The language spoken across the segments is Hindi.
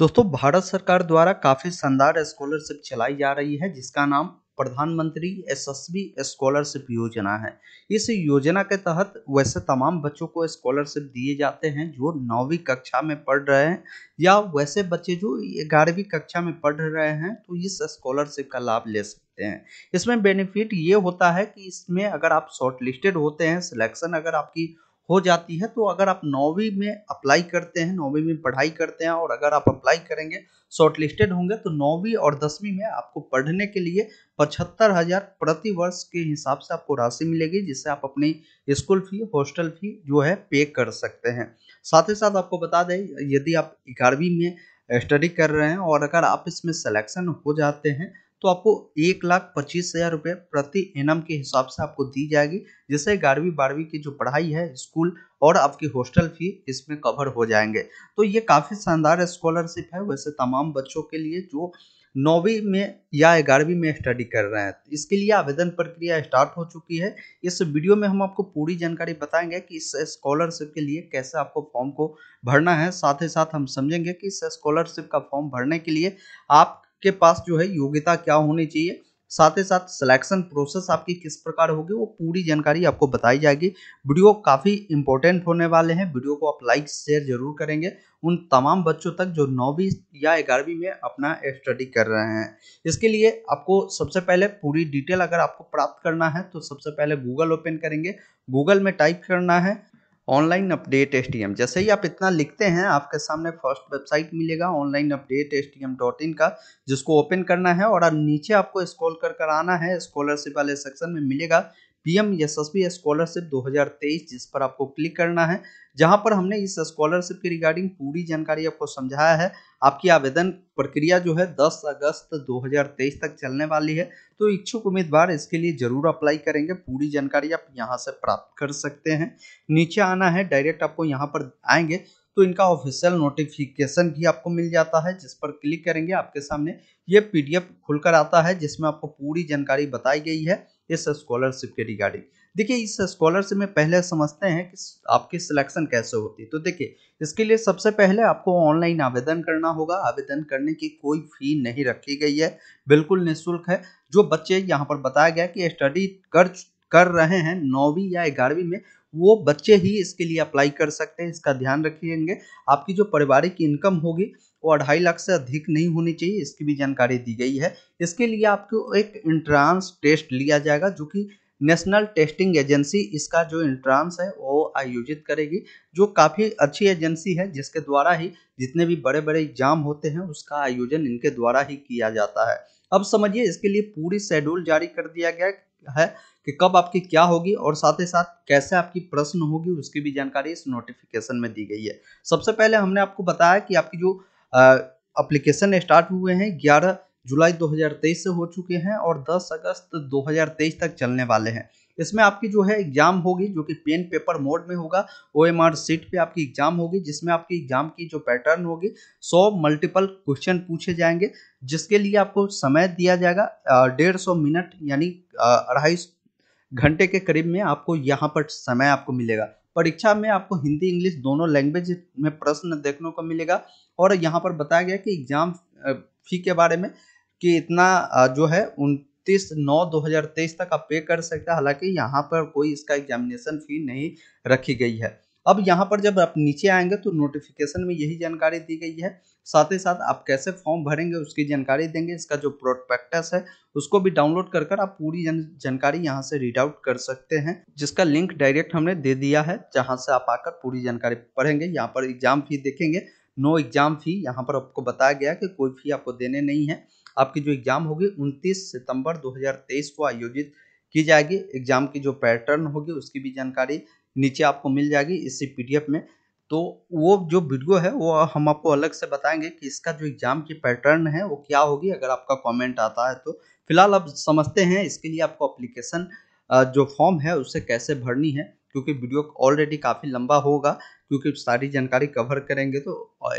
दोस्तों भारत सरकार द्वारा काफी शानदार स्कॉलरशिप चलाई जा रही है जिसका नाम प्रधानमंत्री यशस्वी स्कॉलरशिप योजना है इस योजना के तहत वैसे तमाम बच्चों को स्कॉलरशिप दिए जाते हैं जो नौवीं कक्षा में पढ़ रहे हैं या वैसे बच्चे जो ग्यारहवीं कक्षा में पढ़ रहे हैं तो इस स्कॉलरशिप का लाभ ले सकते हैं इसमें बेनिफिट ये होता है कि इसमें अगर आप शॉर्ट लिस्टेड होते हैं सिलेक्शन अगर आपकी हो जाती है तो अगर आप नौवीं में अप्लाई करते हैं नौवीं में पढ़ाई करते हैं और अगर आप अप्लाई करेंगे शॉर्टलिस्टेड होंगे तो नौवीं और दसवीं में आपको पढ़ने के लिए पचहत्तर हजार प्रति वर्ष के हिसाब से आपको राशि मिलेगी जिससे आप अपनी स्कूल फी हॉस्टल फी जो है पे कर सकते हैं साथ ही साथ आपको बता दें यदि आप ग्यारहवीं में स्टडी कर रहे हैं और अगर आप इसमें सेलेक्शन हो जाते हैं तो आपको एक लाख पच्चीस हजार रुपये प्रति एन के हिसाब से आपको दी जाएगी जिससे ग्यारहवीं बारहवीं की जो पढ़ाई है स्कूल और आपकी हॉस्टल फी इसमें कवर हो जाएंगे तो ये काफ़ी शानदार स्कॉलरशिप है वैसे तमाम बच्चों के लिए जो नौवीं में या ग्यारहवीं में स्टडी कर रहे हैं इसके लिए आवेदन प्रक्रिया स्टार्ट हो चुकी है इस वीडियो में हम आपको पूरी जानकारी बताएंगे कि इस स्कॉलरशिप के लिए कैसे आपको फॉर्म को भरना है साथ ही साथ हम समझेंगे कि इस स्कॉलरशिप का फॉर्म भरने के लिए आप के पास जो है योग्यता क्या होनी चाहिए साथ ही साथ सिलेक्शन प्रोसेस आपकी किस प्रकार होगी वो पूरी जानकारी आपको बताई जाएगी वीडियो काफ़ी इंपॉर्टेंट होने वाले हैं वीडियो को आप लाइक शेयर जरूर करेंगे उन तमाम बच्चों तक जो नौवीं या ग्यारहवीं में अपना स्टडी कर रहे हैं इसके लिए आपको सबसे पहले पूरी डिटेल अगर आपको प्राप्त करना है तो सबसे पहले गूगल ओपन करेंगे गूगल में टाइप करना है ऑनलाइन अपडेट एस जैसे ही आप इतना लिखते हैं आपके सामने फर्स्ट वेबसाइट मिलेगा online update S dot in का जिसको ओपन करना है और नीचे आपको स्क्रॉल कर कर आना है स्कॉलरशिप वाले सेक्शन में मिलेगा पीएम यशस्वी स्कॉलरशिप 2023 जिस पर आपको क्लिक करना है जहां पर हमने इस स्कॉलरशिप के रिगार्डिंग पूरी जानकारी आपको समझाया है आपकी आवेदन प्रक्रिया जो है 10 अगस्त 2023 तक चलने वाली है तो इच्छुक उम्मीदवार इसके लिए जरूर अप्लाई करेंगे पूरी जानकारी आप यहाँ से प्राप्त कर सकते हैं नीचे आना है डायरेक्ट आपको यहाँ पर आएंगे तो इनका ऑफिशियल नोटिफिकेशन भी आपको मिल जाता है जिस पर क्लिक करेंगे आपके सामने ये पीडीएफ खुलकर आता है जिसमें आपको पूरी जानकारी बताई गई है इस स्कॉलरशिप के रिगार्डिंग देखिए इस स्कॉलरशिप में पहले समझते हैं कि आपकी सिलेक्शन कैसे होती है तो देखिए इसके लिए सबसे पहले आपको ऑनलाइन आवेदन करना होगा आवेदन करने की कोई फी नहीं रखी गई है बिल्कुल निःशुल्क है जो बच्चे यहाँ पर बताया गया कि स्टडी कर कर रहे हैं नौवीं या ग्यारहवीं में वो बच्चे ही इसके लिए अप्लाई कर सकते हैं इसका ध्यान रखेंगे आपकी जो पारिवारिक इनकम होगी वो अढ़ाई लाख से अधिक नहीं होनी चाहिए इसकी भी जानकारी दी गई है इसके लिए आपको एक इंट्रांस टेस्ट लिया जाएगा जो कि नेशनल टेस्टिंग एजेंसी इसका जो इंट्रांस है वो आयोजित करेगी जो काफ़ी अच्छी एजेंसी है जिसके द्वारा ही जितने भी बड़े बड़े एग्जाम होते हैं उसका आयोजन इनके द्वारा ही किया जाता है अब समझिए इसके लिए पूरी शेड्यूल जारी कर दिया गया है कि कब आपकी क्या होगी और साथ ही साथ कैसे आपकी प्रश्न होगी उसकी भी जानकारी इस नोटिफिकेशन में दी गई है सबसे पहले हमने आपको बताया कि आपकी जो अप्लीकेशन स्टार्ट हुए हैं ग्यारह जुलाई 2023 से हो चुके हैं और 10 अगस्त 2023 तक चलने वाले हैं इसमें आपकी जो है एग्जाम होगी जो कि पेन पेपर मोड में होगा ओ एम आर सीट पर आपकी एग्जाम होगी जिसमें आपकी एग्जाम की जो पैटर्न होगी सौ मल्टीपल क्वेश्चन पूछे जाएंगे जिसके लिए आपको समय दिया जाएगा डेढ़ सौ मिनट यानी अढ़ाई घंटे के करीब में आपको यहाँ पर समय आपको मिलेगा परीक्षा में आपको हिंदी इंग्लिश दोनों लैंग्वेज में प्रश्न देखने को मिलेगा और यहाँ पर बताया गया कि एग्जाम फी के बारे में कि इतना जो है उनतीस नौ 2023 तक आप पे कर सकते हैं हालांकि यहाँ पर कोई इसका एग्जामिनेशन फी नहीं रखी गई है अब यहाँ पर जब आप नीचे आएंगे तो नोटिफिकेशन में यही जानकारी दी गई है साथ ही साथ आप कैसे फॉर्म भरेंगे उसकी जानकारी देंगे इसका जो प्रोस्पेक्टस है उसको भी डाउनलोड कर कर आप पूरी जन जानकारी यहाँ से रीड आउट कर सकते हैं जिसका लिंक डायरेक्ट हमने दे दिया है जहाँ से आप आकर पूरी जानकारी पढ़ेंगे यहाँ पर एग्जाम फी देखेंगे नो एग्जाम फी यहाँ पर आपको बताया गया कि कोई फी आपको देने नहीं है आपकी जो एग्जाम होगी 29 सितंबर 2023 को आयोजित की जाएगी एग्जाम की जो पैटर्न होगी उसकी भी जानकारी नीचे आपको मिल जाएगी इसी पीडीएफ में तो वो जो वीडियो है वो हम आपको अलग से बताएंगे कि इसका जो एग्ज़ाम की पैटर्न है वो क्या होगी अगर आपका कमेंट आता है तो फिलहाल आप समझते हैं इसके लिए आपको अप्लीकेशन जो फॉर्म है उसे कैसे भरनी है क्योंकि वीडियो ऑलरेडी काफ़ी लंबा होगा क्योंकि सारी जानकारी कवर करेंगे तो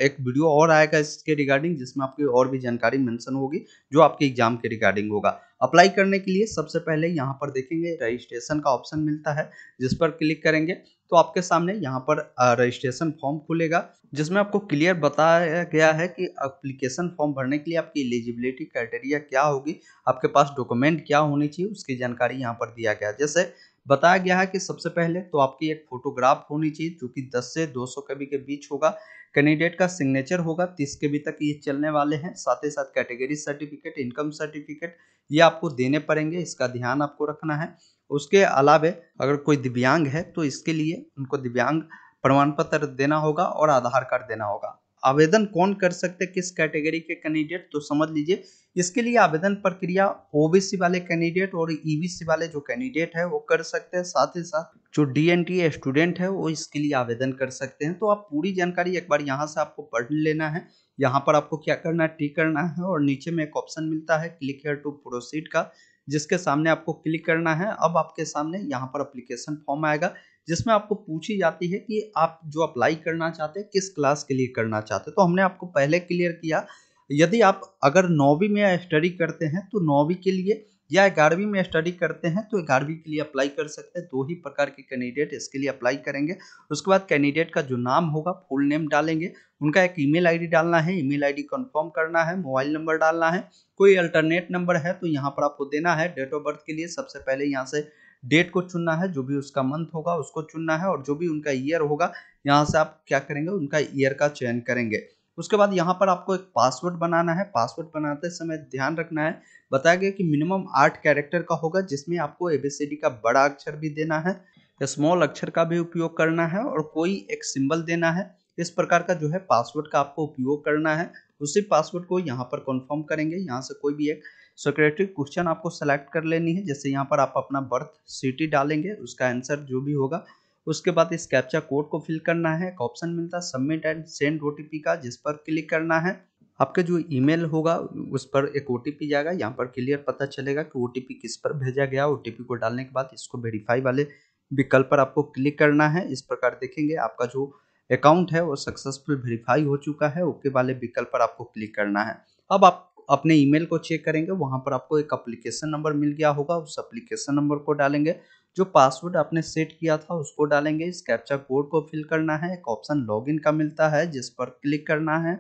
एक वीडियो और आएगा इसके रिगार्डिंग जिसमें आपकी और भी जानकारी मेंशन होगी जो आपके एग्जाम के रिगार्डिंग होगा अप्लाई करने के लिए सबसे पहले यहाँ पर देखेंगे रजिस्ट्रेशन का ऑप्शन मिलता है जिस पर क्लिक करेंगे तो आपके सामने यहाँ पर रजिस्ट्रेशन फॉर्म खुलेगा जिसमें आपको क्लियर बताया गया है कि अप्लीकेशन फॉर्म भरने के लिए आपकी एलिजिबिलिटी क्राइटेरिया क्या होगी आपके पास डॉक्यूमेंट क्या होनी चाहिए उसकी जानकारी यहाँ पर दिया गया जैसे बताया गया है कि सबसे पहले तो आपकी एक फोटोग्राफ होनी चाहिए जो कि 10 से 200 सौ के बीच होगा कैंडिडेट का सिग्नेचर होगा 30 के बी तक ये चलने वाले हैं साथ ही साथ कैटेगरी सर्टिफिकेट इनकम सर्टिफिकेट ये आपको देने पड़ेंगे इसका ध्यान आपको रखना है उसके अलावे अगर कोई दिव्यांग है तो इसके लिए उनको दिव्यांग प्रमाण पत्र देना होगा और आधार कार्ड देना होगा आवेदन कौन कर सकते किस कैटेगरी के कैंडिडेट तो समझ लीजिए इसके लिए आवेदन प्रक्रिया ओबीसी वाले कैंडिडेट और ईबीसी वाले जो कैंडिडेट है वो कर सकते हैं साथ ही साथ जो डी स्टूडेंट है वो इसके लिए आवेदन कर सकते हैं तो आप पूरी जानकारी एक बार यहाँ से आपको पढ़ लेना है यहाँ पर आपको क्या करना है टी करना है और नीचे में एक ऑप्शन मिलता है क्लिक हेयर टू प्रोसीड का जिसके सामने आपको क्लिक करना है अब आपके सामने यहाँ पर अप्लीकेशन फॉर्म आएगा जिसमें आपको पूछी जाती है कि आप जो अप्लाई करना चाहते हैं किस क्लास के लिए करना चाहते हैं तो हमने आपको पहले क्लियर किया यदि आप अगर नौवीं में स्टडी करते हैं तो नौवीं के लिए या ग्यारहवीं में स्टडी करते हैं तो ग्यारहवीं के लिए अप्लाई कर सकते हैं दो ही प्रकार के कैंडिडेट इसके लिए अप्लाई करेंगे उसके बाद कैंडिडेट का जो नाम होगा फुल नेम डालेंगे उनका एक ईमेल आईडी डालना है ईमेल आईडी कंफर्म करना है मोबाइल नंबर डालना है कोई अल्टरनेट नंबर है तो यहाँ पर आपको देना है डेट ऑफ बर्थ के लिए सबसे पहले यहाँ से डेट को चुनना है जो भी उसका मंथ होगा उसको चुनना है और जो भी उनका ईयर होगा यहाँ से आप क्या करेंगे उनका ईयर का चयन करेंगे उसके बाद यहाँ पर आपको एक पासवर्ड बनाना है पासवर्ड बनाते समय ध्यान रखना है बताया गया कि मिनिमम आठ कैरेक्टर का होगा जिसमें आपको एबीसीडी का बड़ा अक्षर भी देना है या स्मॉल अक्षर का भी उपयोग करना है और कोई एक सिंबल देना है इस प्रकार का जो है पासवर्ड का आपको उपयोग करना है उसी पासवर्ड को यहाँ पर कन्फर्म करेंगे यहाँ से कोई भी एक सेक्रेटरी क्वेश्चन आपको सेलेक्ट कर लेनी है जैसे यहाँ पर आप अपना बर्थ सिटी डालेंगे उसका आंसर जो भी होगा उसके बाद इस कैप्चा कोड को फिल करना है एक ऑप्शन मिलता है सबमिट एंड सेंड ओ का जिस पर क्लिक करना है आपके जो ईमेल होगा उस पर एक ओ जाएगा यहाँ पर क्लियर पता चलेगा कि ओ किस पर भेजा गया ओ को डालने के बाद इसको वेरीफाई वाले विकल्प पर आपको क्लिक करना है इस प्रकार देखेंगे आपका जो अकाउंट है वो सक्सेसफुल वेरीफाई हो चुका है ओके वाले विकल्प पर आपको क्लिक करना है अब आप अपने ईमेल को चेक करेंगे वहाँ पर आपको एक अप्लीकेशन नंबर मिल गया होगा उस अप्लीकेशन नंबर को डालेंगे जो पासवर्ड आपने सेट किया था उसको डालेंगे इस कैप्चा कोड को फिल करना है एक ऑप्शन लॉगिन का मिलता है जिस पर क्लिक करना है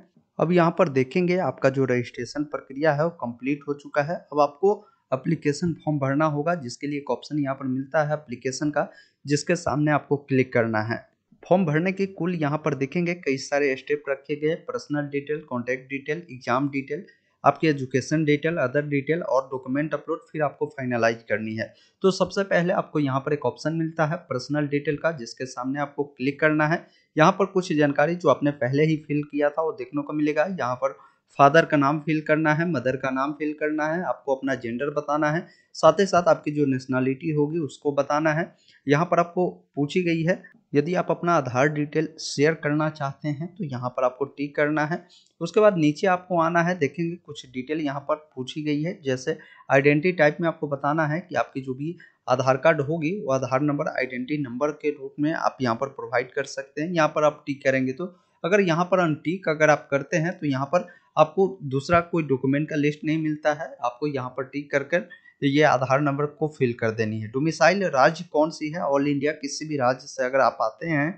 अब यहाँ पर देखेंगे आपका जो रजिस्ट्रेशन प्रक्रिया है वो कंप्लीट हो चुका है अब आपको अप्लीकेशन फॉर्म भरना होगा जिसके लिए एक ऑप्शन यहाँ पर मिलता है अप्लीकेशन का जिसके सामने आपको क्लिक करना है फॉर्म भरने के कुल यहाँ पर देखेंगे कई सारे स्टेप रखे गए personal detail contact detail exam detail आपकी एजुकेशन डिटेल अदर डिटेल और डॉक्यूमेंट अपलोड फिर आपको फाइनलाइज करनी है तो सबसे पहले आपको यहाँ पर एक ऑप्शन मिलता है पर्सनल डिटेल का जिसके सामने आपको क्लिक करना है यहाँ पर कुछ जानकारी जो आपने पहले ही फिल किया था वो देखने को मिलेगा यहाँ पर फादर का नाम फिल करना है मदर का नाम फिल करना है आपको अपना जेंडर बताना है साथ ही साथ आपकी जो नेशनलिटी होगी उसको बताना है यहाँ पर आपको पूछी गई है यदि आप अपना आधार डिटेल शेयर करना चाहते हैं तो यहाँ पर आपको टिक करना है उसके बाद नीचे आपको आना है देखेंगे कुछ डिटेल यहाँ पर पूछी गई है जैसे आइडेंटिटी टाइप में आपको बताना है कि आपकी जो भी आधार कार्ड होगी वो आधार नंबर आइडेंटिटी नंबर के रूप में आप यहाँ पर प्रोवाइड कर सकते हैं यहाँ पर आप टिक करेंगे तो अगर यहाँ पर अनटिक अगर आप करते हैं तो यहाँ पर आपको दूसरा कोई डॉक्यूमेंट का लिस्ट नहीं मिलता है आपको यहाँ पर टिक कर कर ये आधार नंबर को फिल कर देनी है डोमिसाइल राज्य कौन सी है ऑल इंडिया किसी भी राज्य से अगर आप आते हैं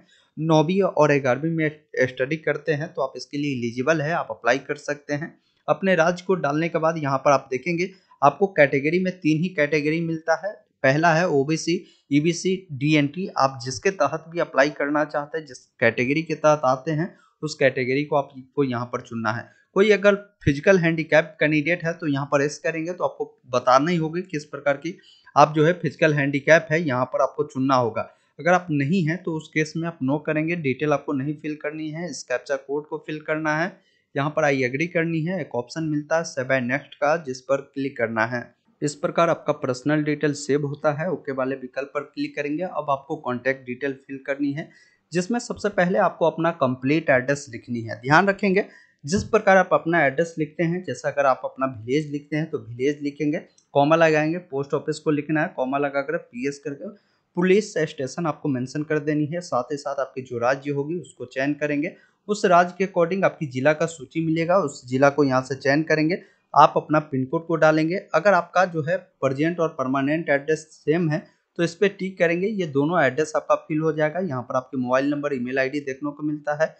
नौवीं और ग्यारहवीं में स्टडी करते हैं तो आप इसके लिए एलिजिबल है आप अप्लाई कर सकते हैं अपने राज्य को डालने के बाद यहाँ पर आप देखेंगे आपको कैटेगरी में तीन ही कैटेगरी मिलता है पहला है ओबीसी ईबीसी डीएनटी आप जिसके तहत भी अप्लाई करना चाहते हैं जिस कैटेगरी के तहत आते हैं उस कैटेगरी को आपको यहाँ पर चुनना है कोई अगर फिजिकल हैंडीकैप कैंडिडेट है तो यहाँ पर एस करेंगे तो आपको बताना ही होगी किस प्रकार की आप जो है फिजिकल हैंडीकैप है यहाँ पर आपको चुनना होगा अगर आप नहीं हैं तो उस केस में आप नो करेंगे डिटेल आपको नहीं फिल करनी है इस कैप्चा कोड को फिल करना है यहाँ पर आई एग्री करनी है एक ऑप्शन मिलता है सेब नेक्स्ट का जिस पर क्लिक करना है इस प्रकार आपका पर्सनल डिटेल सेव होता है ओके वाले विकल्प पर क्लिक करेंगे अब आपको कॉन्टैक्ट डिटेल फिल करनी है जिसमें सबसे पहले आपको अपना कंप्लीट एड्रेस लिखनी है ध्यान रखेंगे जिस प्रकार आप अपना एड्रेस लिखते हैं जैसा अगर आप अपना विलेज लिखते हैं तो विलेज लिखेंगे कॉमा लगाएंगे पोस्ट ऑफिस को लिखना है कॉमा लगा कर पी एस करके पुलिस स्टेशन आपको मेंशन कर देनी है साथ ही साथ आपकी जो राज्य होगी उसको चयन करेंगे उस राज्य के अकॉर्डिंग आपकी जिला का सूची मिलेगा उस जिला को यहाँ से चयन करेंगे आप अपना पिन कोड को डालेंगे अगर आपका जो है प्रजेंट और परमानेंट एड्रेस सेम है तो इस पर टिक करेंगे ये दोनों एड्रेस आपका फिल हो जाएगा यहाँ पर आपके मोबाइल नंबर ईमेल आईडी देखने को मिलता है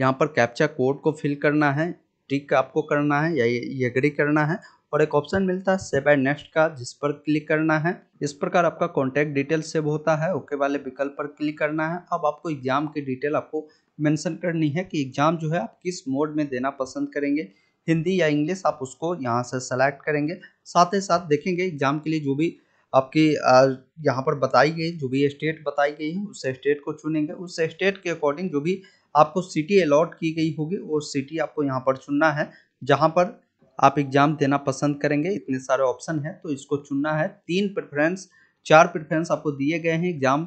यहाँ पर कैप्चा कोड को फिल करना है टिक आपको करना है या ये एग्री करना है और एक ऑप्शन मिलता है सेव एंड नेक्स्ट का जिस पर क्लिक करना है इस प्रकार आपका कॉन्टैक्ट डिटेल सेव होता है ओके वाले विकल्प पर क्लिक करना है अब आपको एग्जाम की डिटेल आपको मेंशन करनी है कि एग्जाम जो है आप किस मोड में देना पसंद करेंगे हिंदी या इंग्लिश आप उसको यहाँ से सेलेक्ट करेंगे साथ ही साथ देखेंगे एग्जाम के लिए जो भी आपकी यहाँ पर बताई गई जो भी स्टेट बताई गई है उस स्टेट को चुनेंगे उस स्टेट के अकॉर्डिंग जो भी आपको सिटी अलॉट की गई होगी वो सिटी आपको यहाँ पर चुनना है जहाँ पर आप एग्ज़ाम देना पसंद करेंगे इतने सारे ऑप्शन हैं तो इसको चुनना है तीन प्रेफरेंस चार प्रेफरेंस आपको दिए गए हैं एग्ज़ाम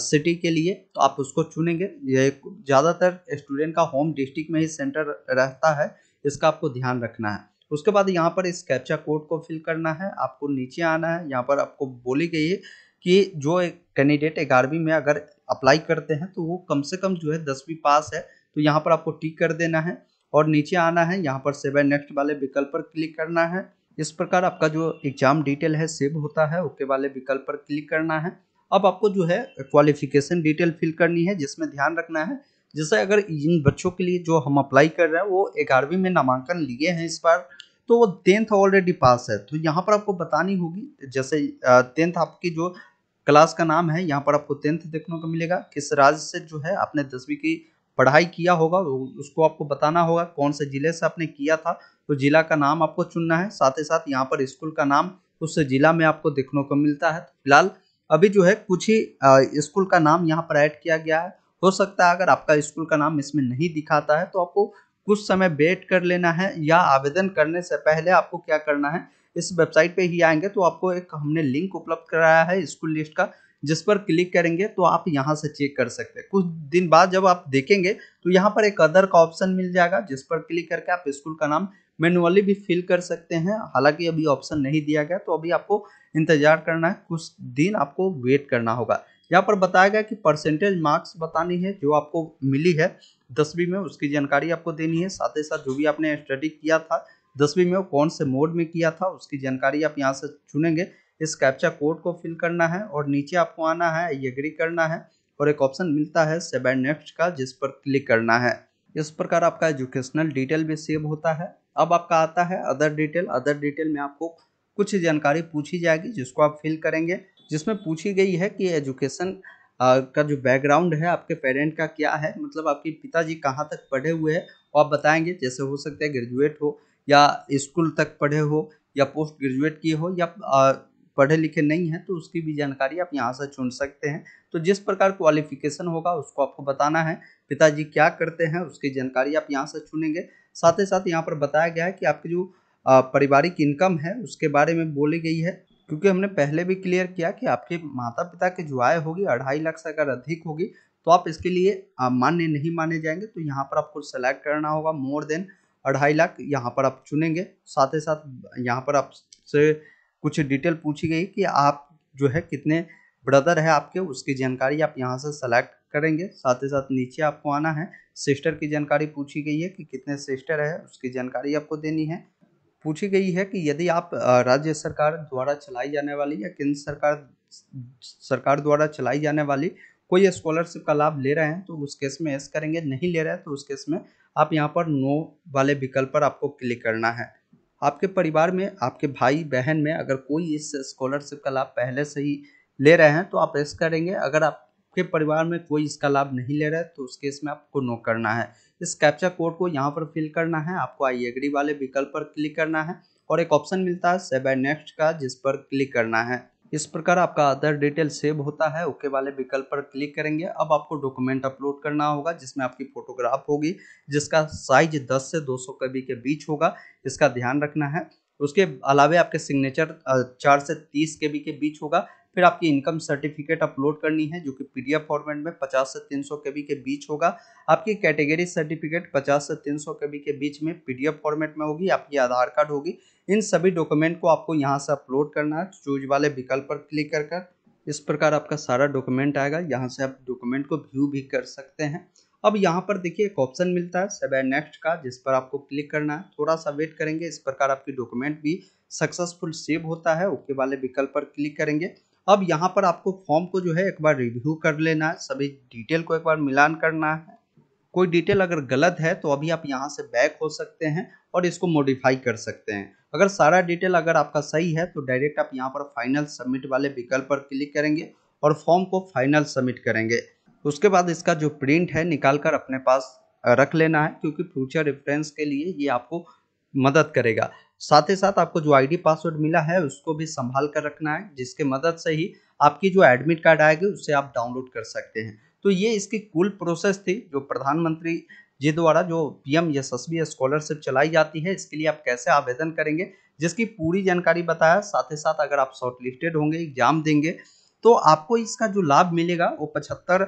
सिटी के लिए तो आप उसको चुनेंगे ये ज़्यादातर स्टूडेंट का होम डिस्ट्रिक्ट में ही सेंटर रहता है इसका आपको ध्यान रखना है उसके बाद यहाँ पर इस कैप्चा कोड को फिल करना है आपको नीचे आना है यहाँ पर आपको बोली गई है कि जो एक कैंडिडेट ग्यारहवीं में अगर अप्लाई करते हैं तो वो कम से कम जो है दसवीं पास है तो यहाँ पर आपको टिक कर देना है और नीचे आना है यहाँ पर सेव एंड नेक्स्ट वाले विकल्प पर क्लिक करना है इस प्रकार आपका जो एग्जाम डिटेल है सेव होता है ओके वाले विकल्प पर क्लिक करना है अब आपको जो है क्वालिफिकेशन डिटेल फिल करनी है जिसमें ध्यान रखना है जैसे अगर इन बच्चों के लिए जो हम अप्लाई कर रहे हैं वो ग्यारहवीं में नामांकन लिए हैं इस बार तो वो टेंथ ऑलरेडी पास है तो यहाँ पर आपको बतानी होगी जैसे टेंथ आपकी जो क्लास का नाम है यहाँ पर आपको टेंथ देखने को मिलेगा किस राज्य से जो है आपने दसवीं की पढ़ाई किया होगा उसको आपको बताना होगा कौन से जिले से आपने किया था तो जिला का नाम आपको चुनना है साथ ही साथ यहाँ पर स्कूल का नाम उस जिला में आपको देखने को मिलता है फिलहाल अभी जो है कुछ ही स्कूल का नाम यहाँ पर ऐड किया गया है हो सकता है अगर आपका स्कूल का नाम इसमें नहीं दिखाता है तो आपको कुछ समय वेट कर लेना है या आवेदन करने से पहले आपको क्या करना है इस वेबसाइट पे ही आएंगे तो आपको एक हमने लिंक उपलब्ध कराया है स्कूल लिस्ट का जिस पर क्लिक करेंगे तो आप यहाँ से चेक कर सकते हैं कुछ दिन बाद जब आप देखेंगे तो यहाँ पर एक अदर का ऑप्शन मिल जाएगा जिस पर क्लिक करके आप स्कूल का नाम मैनुअली भी फिल कर सकते हैं हालांकि अभी ऑप्शन नहीं दिया गया तो अभी आपको इंतजार करना है कुछ दिन आपको वेट करना होगा यहाँ पर बताया गया कि परसेंटेज मार्क्स बतानी है जो आपको मिली है दसवीं में उसकी जानकारी आपको देनी है साथ ही साथ जो भी आपने स्टडी किया था दसवीं में वो कौन से मोड में किया था उसकी जानकारी आप यहाँ से चुनेंगे इस कैप्चा कोड को फिल करना है और नीचे आपको आना है एग्री करना है और एक ऑप्शन मिलता है सेवन नेक्स्ट का जिस पर क्लिक करना है इस प्रकार आपका एजुकेशनल डिटेल भी सेव होता है अब आपका आता है अदर डिटेल अदर डिटेल में आपको कुछ जानकारी पूछी जाएगी जिसको आप फिल करेंगे जिसमें पूछी गई है कि एजुकेशन का जो बैकग्राउंड है आपके पेरेंट का क्या है मतलब आपके पिताजी कहाँ तक पढ़े हुए हैं वो आप बताएंगे जैसे हो सकता है ग्रेजुएट हो या स्कूल तक पढ़े हो या पोस्ट ग्रेजुएट किए हो या पढ़े लिखे नहीं हैं तो उसकी भी जानकारी आप यहाँ से चुन सकते हैं तो जिस प्रकार क्वालिफिकेशन होगा उसको आपको बताना है पिताजी क्या करते हैं उसकी जानकारी आप यहाँ से चुनेंगे साथ ही साथ यहाँ पर बताया गया है कि आपकी जो पारिवारिक इनकम है उसके बारे में बोली गई है क्योंकि हमने पहले भी क्लियर किया कि आपके माता पिता की जो आय होगी अढ़ाई लाख से अगर अधिक होगी तो आप इसके लिए मान्य नहीं माने जाएंगे तो यहाँ पर आपको सेलेक्ट करना होगा मोर देन अढ़ाई लाख यहाँ पर आप चुनेंगे साथ ही साथ यहाँ पर आपसे कुछ डिटेल पूछी गई कि आप जो है कितने ब्रदर है आपके उसकी जानकारी आप यहाँ से सेलेक्ट करेंगे साथ ही साथ नीचे आपको आना है सिस्टर की जानकारी पूछी गई है कि कितने सिस्टर है उसकी जानकारी आपको देनी है पूछी गई है कि यदि आप राज्य सरकार द्वारा चलाई जाने वाली या केंद्र सरकार सरकार द्वारा चलाई जाने वाली कोई स्कॉलरशिप का लाभ ले रहे हैं तो उस केस में ऐसा करेंगे नहीं ले रहे हैं तो उस केस में आप यहाँ पर नो वाले विकल्प पर आपको क्लिक करना है आपके परिवार में आपके भाई बहन में अगर कोई इस स्कॉलरशिप का लाभ पहले से ही ले रहे हैं तो आप ऐसा करेंगे अगर आपके परिवार में कोई इसका लाभ नहीं ले रहा है तो उस केस में आपको नो करना है इस कैप्चा कोड को यहाँ पर फिल करना है आपको आई एग्री वाले विकल्प पर क्लिक करना है और एक ऑप्शन मिलता है सेबाई नेक्स्ट का जिस पर क्लिक करना है इस प्रकार आपका अदर डिटेल सेव होता है ओके वाले विकल्प पर क्लिक करेंगे अब आपको डॉक्यूमेंट अपलोड करना होगा जिसमें आपकी फोटोग्राफ होगी जिसका साइज 10 से 200 सौ के बीच होगा इसका ध्यान रखना है उसके अलावा आपके सिग्नेचर चार से तीस के बी के बीच होगा फिर आपकी इनकम सर्टिफिकेट अपलोड करनी है जो कि पीडीएफ फॉर्मेट में 50 से 300 सौ के बीच होगा आपकी कैटेगरी सर्टिफिकेट 50 से 300 केबी के बीच में पीडीएफ फॉर्मेट में होगी आपकी आधार कार्ड होगी इन सभी डॉक्यूमेंट को आपको यहाँ से अपलोड करना है चूज वाले विकल्प पर क्लिक कर कर इस प्रकार आपका सारा डॉक्यूमेंट आएगा यहाँ से आप डॉक्यूमेंट को व्यू भी कर सकते हैं अब यहाँ पर देखिए एक ऑप्शन मिलता है सेब नेक्स्ट का जिस पर आपको क्लिक करना है थोड़ा सा वेट करेंगे इस प्रकार आपकी डॉक्यूमेंट भी सक्सेसफुल सेव होता है ओके वाले विकल्प पर क्लिक करेंगे अब यहाँ पर आपको फॉर्म को जो है एक बार रिव्यू कर लेना है सभी डिटेल को एक बार मिलान करना है कोई डिटेल अगर गलत है तो अभी आप यहाँ से बैक हो सकते हैं और इसको मॉडिफाई कर सकते हैं अगर सारा डिटेल अगर आपका सही है तो डायरेक्ट आप यहाँ पर फाइनल सबमिट वाले विकल्प पर क्लिक करेंगे और फॉर्म को फाइनल सबमिट करेंगे उसके बाद इसका जो प्रिंट है निकाल कर अपने पास रख लेना है क्योंकि फ्यूचर रेफरेंस के लिए ये आपको मदद करेगा साथ ही साथ आपको जो आईडी पासवर्ड मिला है उसको भी संभाल कर रखना है जिसके मदद से ही आपकी जो एडमिट कार्ड आएगी उसे आप डाउनलोड कर सकते हैं तो ये इसकी कुल प्रोसेस थी जो प्रधानमंत्री जी द्वारा जो पीएम यशस्वी स्कॉलरशिप चलाई जाती है इसके लिए आप कैसे आवेदन करेंगे जिसकी पूरी जानकारी बताया साथ ही साथ अगर आप शॉर्टलिस्टेड होंगे एग्जाम देंगे तो आपको इसका जो लाभ मिलेगा वो पचहत्तर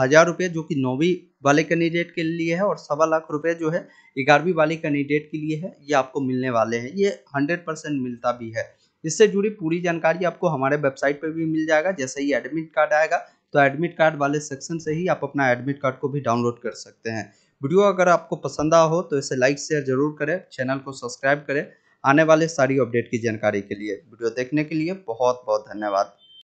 हज़ार रुपये जो कि नौवीं वाले कैंडिडेट के लिए है और सवा लाख रुपये जो है ग्यारहवीं वाले कैंडिडेट के लिए है ये आपको मिलने वाले हैं ये हंड्रेड परसेंट मिलता भी है इससे जुड़ी पूरी जानकारी आपको हमारे वेबसाइट पर भी मिल जाएगा जैसे ही एडमिट कार्ड आएगा तो एडमिट कार्ड वाले सेक्शन से ही आप अपना एडमिट कार्ड को भी डाउनलोड कर सकते हैं वीडियो अगर आपको पसंद आ हो तो इसे लाइक शेयर जरूर करें चैनल को सब्सक्राइब करें आने वाले सारी अपडेट की जानकारी के लिए वीडियो देखने के लिए बहुत बहुत धन्यवाद